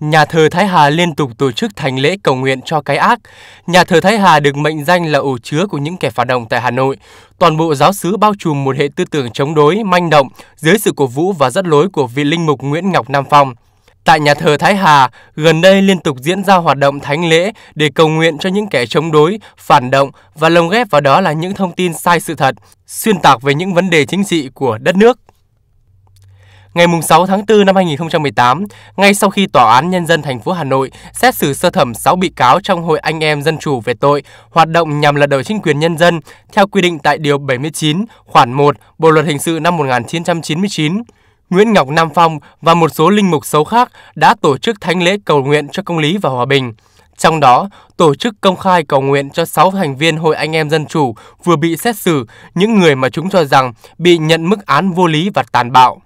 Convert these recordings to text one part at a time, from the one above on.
Nhà thờ Thái Hà liên tục tổ chức thành lễ cầu nguyện cho cái ác. Nhà thờ Thái Hà được mệnh danh là ổ chứa của những kẻ phản động tại Hà Nội. Toàn bộ giáo xứ bao trùm một hệ tư tưởng chống đối, manh động dưới sự cổ vũ và dắt lối của vị linh mục Nguyễn Ngọc Nam Phong. Tại nhà thờ Thái Hà, gần đây liên tục diễn ra hoạt động thánh lễ để cầu nguyện cho những kẻ chống đối, phản động và lồng ghép vào đó là những thông tin sai sự thật, xuyên tạc về những vấn đề chính trị của đất nước. Ngày 6 tháng 4 năm 2018, ngay sau khi Tòa án Nhân dân thành phố Hà Nội xét xử sơ thẩm 6 bị cáo trong Hội Anh em Dân chủ về tội hoạt động nhằm lật đổ chính quyền nhân dân theo quy định tại Điều 79, khoản 1 Bộ Luật Hình sự năm 1999, Nguyễn Ngọc Nam Phong và một số linh mục xấu khác đã tổ chức thánh lễ cầu nguyện cho công lý và hòa bình. Trong đó, tổ chức công khai cầu nguyện cho 6 thành viên Hội Anh em Dân Chủ vừa bị xét xử, những người mà chúng cho rằng bị nhận mức án vô lý và tàn bạo.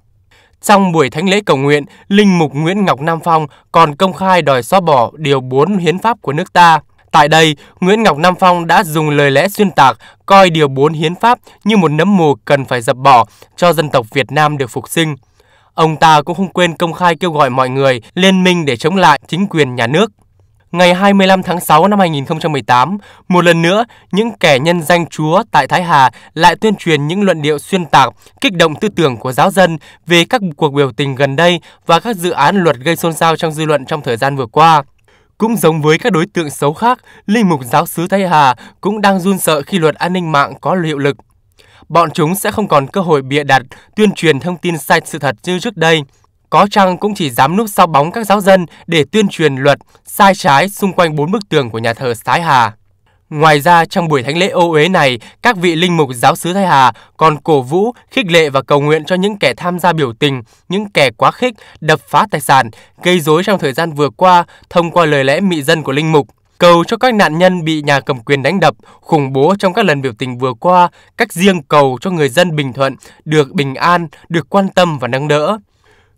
Trong buổi thánh lễ cầu nguyện, Linh Mục Nguyễn Ngọc Nam Phong còn công khai đòi xóa bỏ Điều 4 Hiến pháp của nước ta. Tại đây, Nguyễn Ngọc Nam Phong đã dùng lời lẽ xuyên tạc coi Điều 4 Hiến pháp như một nấm mồ cần phải dập bỏ cho dân tộc Việt Nam được phục sinh. Ông ta cũng không quên công khai kêu gọi mọi người liên minh để chống lại chính quyền nhà nước ngày 25 tháng 6 năm 2018, một lần nữa, những kẻ nhân danh Chúa tại Thái Hà lại tuyên truyền những luận điệu xuyên tạc, kích động tư tưởng của giáo dân về các cuộc biểu tình gần đây và các dự án luật gây xôn xao trong dư luận trong thời gian vừa qua. Cũng giống với các đối tượng xấu khác, Linh mục giáo sứ Thái Hà cũng đang run sợ khi luật an ninh mạng có hiệu lực. Bọn chúng sẽ không còn cơ hội bịa đặt, tuyên truyền thông tin sai sự thật như trước đây – có chăng cũng chỉ dám núp sau bóng các giáo dân để tuyên truyền luật sai trái xung quanh bốn bức tường của nhà thờ Thái Hà. Ngoài ra, trong buổi thánh lễ ô uế này, các vị linh mục giáo sứ Thái Hà còn cổ vũ, khích lệ và cầu nguyện cho những kẻ tham gia biểu tình, những kẻ quá khích, đập phá tài sản, gây rối trong thời gian vừa qua thông qua lời lẽ mị dân của linh mục. Cầu cho các nạn nhân bị nhà cầm quyền đánh đập, khủng bố trong các lần biểu tình vừa qua, cách riêng cầu cho người dân Bình Thuận được bình an, được quan tâm và nâng đỡ.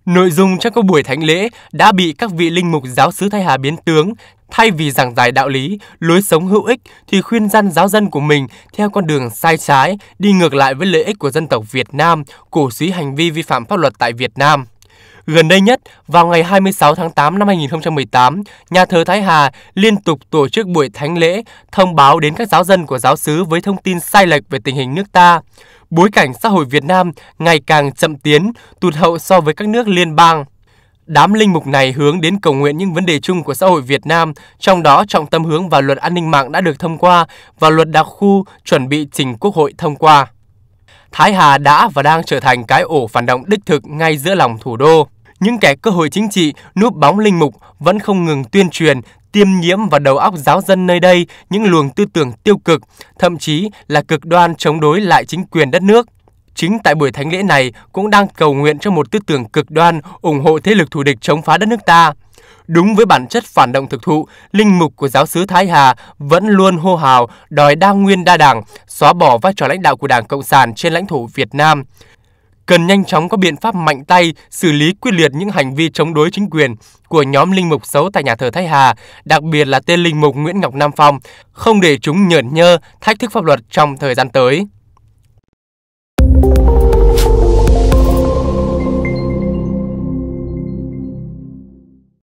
Nội dung trong các buổi thánh lễ đã bị các vị linh mục giáo sứ Thái Hà biến tướng, thay vì giảng giải đạo lý, lối sống hữu ích thì khuyên dân giáo dân của mình theo con đường sai trái, đi ngược lại với lợi ích của dân tộc Việt Nam, cổ suý hành vi vi phạm pháp luật tại Việt Nam. Gần đây nhất, vào ngày 26 tháng 8 năm 2018, nhà thờ Thái Hà liên tục tổ chức buổi thánh lễ thông báo đến các giáo dân của giáo sứ với thông tin sai lệch về tình hình nước ta bối cảnh xã hội Việt Nam ngày càng chậm tiến, tụt hậu so với các nước liên bang. Đám linh mục này hướng đến cầu nguyện những vấn đề chung của xã hội Việt Nam, trong đó trọng tâm hướng vào luật an ninh mạng đã được thông qua và luật đặc khu chuẩn bị trình Quốc hội thông qua. Thái Hà đã và đang trở thành cái ổ phản động đích thực ngay giữa lòng thủ đô. Những kẻ cơ hội chính trị núp bóng linh mục vẫn không ngừng tuyên truyền, tiêm nhiễm vào đầu óc giáo dân nơi đây những luồng tư tưởng tiêu cực, thậm chí là cực đoan chống đối lại chính quyền đất nước. Chính tại buổi thánh lễ này cũng đang cầu nguyện cho một tư tưởng cực đoan ủng hộ thế lực thù địch chống phá đất nước ta. Đúng với bản chất phản động thực thụ, linh mục của giáo sứ Thái Hà vẫn luôn hô hào đòi đa nguyên đa đảng, xóa bỏ vai trò lãnh đạo của Đảng Cộng sản trên lãnh thổ Việt Nam cần nhanh chóng có biện pháp mạnh tay xử lý quyết liệt những hành vi chống đối chính quyền của nhóm linh mục xấu tại nhà thờ Thái Hà, đặc biệt là tên linh mục Nguyễn Ngọc Nam Phong, không để chúng nhởn nhơ thách thức pháp luật trong thời gian tới.